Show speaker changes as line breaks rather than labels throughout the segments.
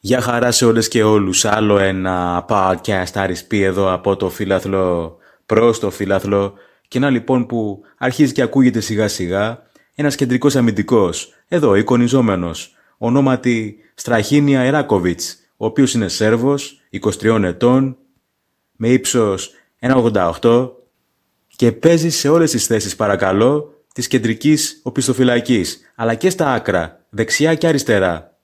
Γεια χαρά σε όλες και όλους. Άλλο ένα podcast RSP εδώ από το φιλαθλό προς το φιλαθλό. Και να λοιπόν που αρχίζει και ακούγεται σιγά σιγά ένας κεντρικός αμυντικός, εδώ εικονιζόμενος, ονόματι Στραχίνια Εράκοβιτς, ο οποίος είναι Σέρβος, 23 ετών, με ύψος 1,88 και παίζει σε όλες τις θέσεις παρακαλώ της κεντρικής οπισθοφυλακής, αλλά και στα άκρα, δεξιά και αριστερά.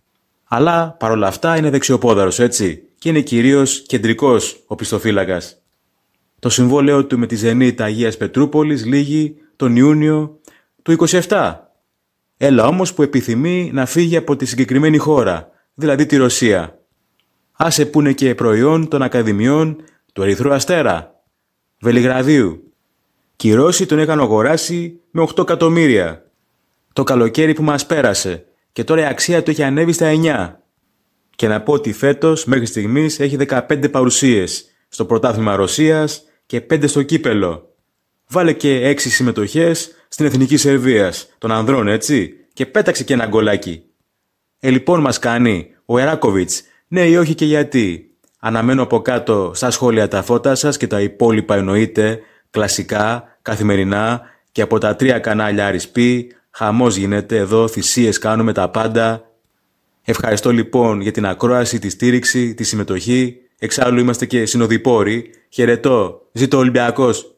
Αλλά παρόλα αυτά είναι δεξιοπόδαρος, έτσι. Και είναι κυρίως κεντρικός ο πιστοφύλακας. Το συμβόλαιό του με τη Ζενή Αγίας Πετρούπολης λύγει τον Ιούνιο του 27. Έλα όμως που επιθυμεί να φύγει από τη συγκεκριμένη χώρα, δηλαδή τη Ρωσία. Άσε που είναι και προϊόν των Ακαδημιών του Ερυθρού Αστέρα, Βελιγραδίου. Και οι Ρώσοι τον είχαν αγοράσει με 8 εκατομμύρια. Το καλοκαίρι που μας πέρασε, και τώρα η αξία του έχει ανέβει στα 9. Και να πω ότι φέτος μέχρι στιγμής έχει 15 παρουσίες στο πρωτάθλημα Ρωσίας και 5 στο κύπελο. Βάλε και 6 συμμετοχές στην Εθνική Σερβίας, των ανδρών έτσι, και πέταξε και ένα γκολάκι. Ε, λοιπόν μας κάνει ο Εράκοβιτ, ναι ή όχι και γιατί. Αναμένω από κάτω στα σχόλια τα φώτα σας και τα υπόλοιπα εννοείται, κλασικά, καθημερινά και από τα τρία κανάλια RSP, Χαμός γίνεται εδώ, θυσίες κάνουμε τα πάντα. Ευχαριστώ λοιπόν για την ακρόαση, τη στήριξη, τη συμμετοχή. Εξάλλου είμαστε και συνοδοιπόροι. Χαιρετώ. Ζήτω Ολυμπιακός.